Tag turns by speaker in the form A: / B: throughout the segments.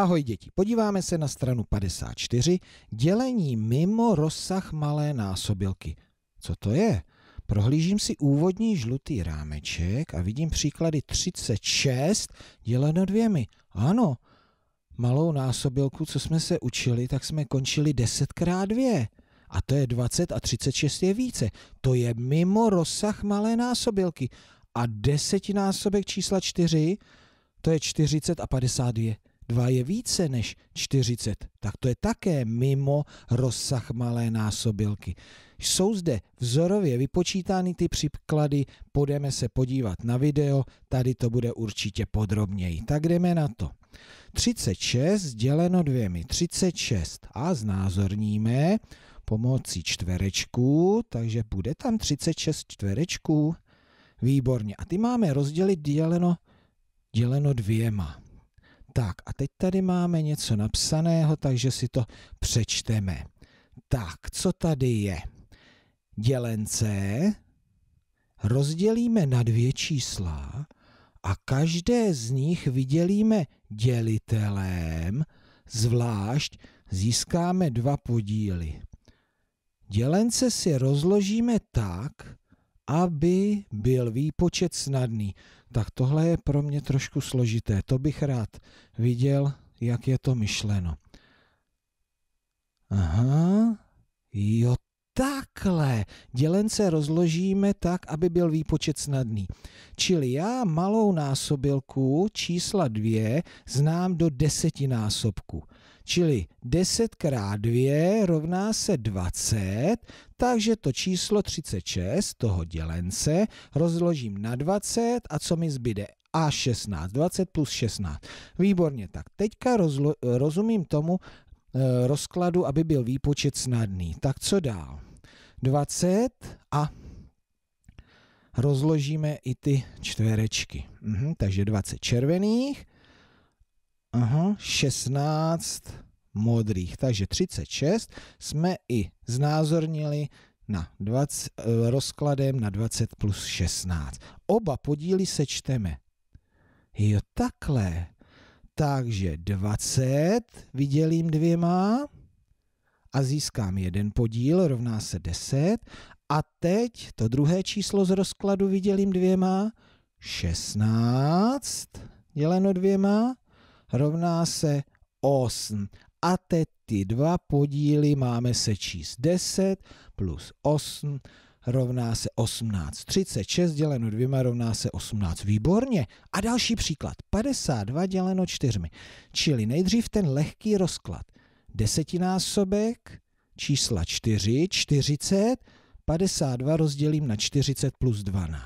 A: Ahoj děti, podíváme se na stranu 54, dělení mimo rozsah malé násobilky. Co to je? Prohlížím si úvodní žlutý rámeček a vidím příklady 36 děleno dvěmi. Ano, malou násobilku, co jsme se učili, tak jsme končili 10 krát 2. A to je 20 a 36 je více. To je mimo rozsah malé násobilky. A desetinásobek čísla 4, to je 40 a 52. 2 je více než 40, tak to je také mimo rozsah malé násobilky. Jsou zde vzorově vypočítány ty příklady, půjdeme se podívat na video, tady to bude určitě podrobněji. Tak jdeme na to. 36 děleno dvěmi, 36 a znázorníme pomocí čtverečků, takže bude tam 36 čtverečků. Výborně. A ty máme rozdělit děleno, děleno dvěma. Tak a teď tady máme něco napsaného, takže si to přečteme. Tak, co tady je? Dělence rozdělíme na dvě čísla a každé z nich vydělíme dělitelem, zvlášť získáme dva podíly. Dělence si rozložíme tak, aby byl výpočet snadný tak tohle je pro mě trošku složité. To bych rád viděl, jak je to myšleno. Aha, jo, takhle. Dělence rozložíme tak, aby byl výpočet snadný. Čili já malou násobilku čísla 2 znám do desetinásobku. Čili 10 x 2 rovná se 20, takže to číslo 36 toho dělence rozložím na 20 a co mi zbyde? A 16, 20 plus 16. Výborně, tak teďka rozlo, rozumím tomu e, rozkladu, aby byl výpočet snadný. Tak co dál? 20 a rozložíme i ty čtverečky. Mhm, takže 20 červených, aha, 16 modrých, takže 36 jsme i znázornili na 20, eh, rozkladem na 20 plus 16. Oba podíly sečteme. Jo, takhle. Takže 20 vydělím dvěma a získám jeden podíl, rovná se 10. A teď to druhé číslo z rozkladu vydělím dvěma, 16 děleno dvěma rovná se 8. A teď ty dva podíly máme sečíst 10 plus 8 rovná se 18. 36 děleno dvěma rovná se 18. Výborně. A další příklad. 52 děleno čtyřmi. Čili nejdřív ten lehký rozklad desetinásobek čísla 4, 40, 52 rozdělím na 40 plus 12.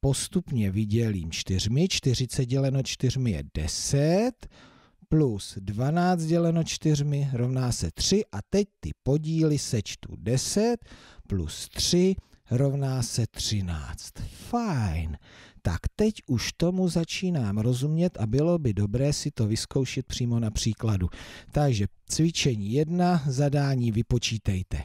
A: Postupně vydělím 4, 40 děleno 4 je 10, plus 12 děleno 4 rovná se 3 a teď ty podíly sečtu 10 plus 3 rovná se 13. Fajn. Tak teď už tomu začínám rozumět a bylo by dobré si to vyzkoušet přímo na příkladu. Takže cvičení 1, zadání vypočítejte.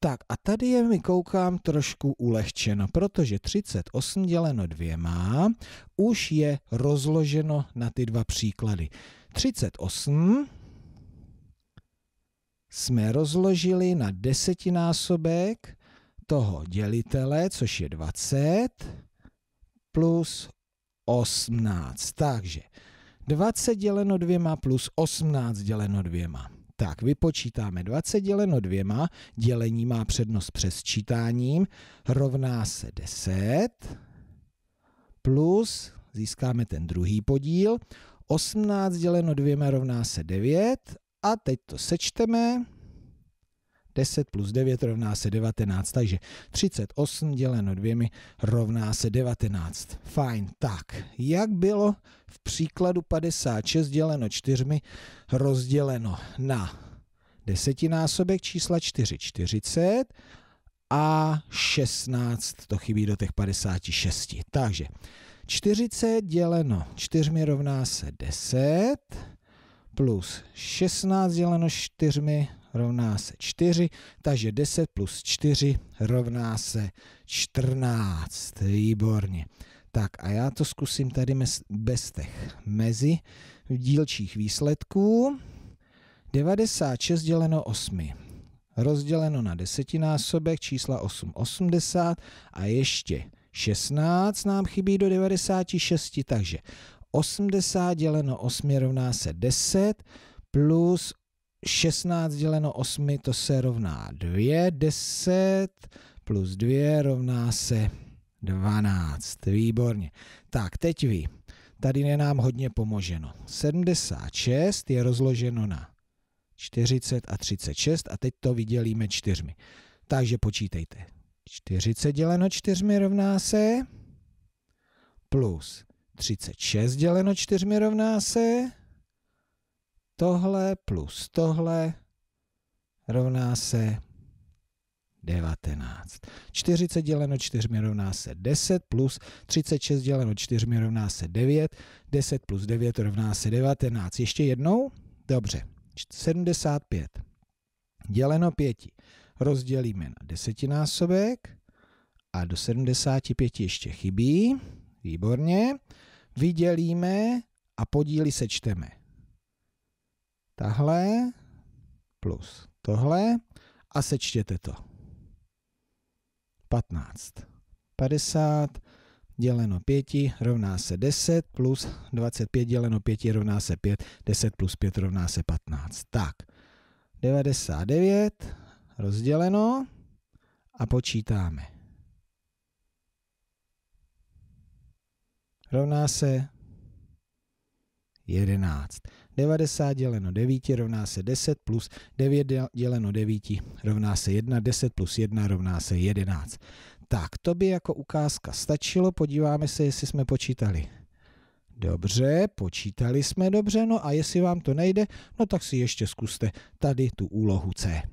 A: Tak a tady je mi koukám trošku ulehčeno, protože 38 děleno dvěma už je rozloženo na ty dva příklady. 38 jsme rozložili na desetinásobek toho dělitele, což je 20, plus 18. Takže 20 děleno dvěma plus 18 děleno dvěma. Tak, vypočítáme 20 děleno dvěma, dělení má přednost přes čítáním, rovná se 10 plus, získáme ten druhý podíl, 18 děleno dvěma rovná se 9 a teď to sečteme, 10 plus 9 rovná se 19, takže 38 děleno dvěmi rovná se 19. Fajn, tak, jak bylo v příkladu 56 děleno 4 rozděleno na desetinásobek čísla 4, 40 a 16, to chybí do těch 56. Takže 40 děleno 4 rovná se 10, plus 16 děleno 4 rovná se 4, takže 10 plus 4 rovná se 14. Výborně. Tak a já to zkusím tady bez těch mezi dílčích výsledků. 96 děleno 8 rozděleno na desetinásobek čísla 8 80 a ještě 16 nám chybí do 96, takže 80 děleno 8 rovná se 10 plus 16 děleno 8 to se rovná 2, 10 plus 2 rovná se 12. Výborně. Tak, teď ví. Tady je nám hodně pomoženo. 76 je rozloženo na 40 a 36 a teď to vydělíme čtyřmi. Takže počítejte. 40 děleno 4 rovná se plus 36 děleno 4 rovná se tohle plus tohle rovná se 19. 40 děleno 4 rovná se 10 plus 36 děleno 4 rovná se 9. 10 plus 9 rovná se 19. Ještě jednou? Dobře. 75 děleno 5 rozdělíme na desetinásobek a do 75 ještě chybí. Výborně. Vydělíme a podíly sečteme tahle plus tohle a sečtěte to. 15. 50 děleno 5 rovná se 10 plus 25 děleno 5 rovná se 5, 10 plus 5 rovná se 15. Tak, 99 rozděleno a počítáme. Rovná se 11. 90 děleno 9 rovná se 10 plus 9 děleno 9 rovná se 1, 10 plus 1 rovná se 11. Tak, to by jako ukázka stačilo, podíváme se, jestli jsme počítali. Dobře, počítali jsme dobře, no a jestli vám to nejde, no tak si ještě zkuste tady tu úlohu C.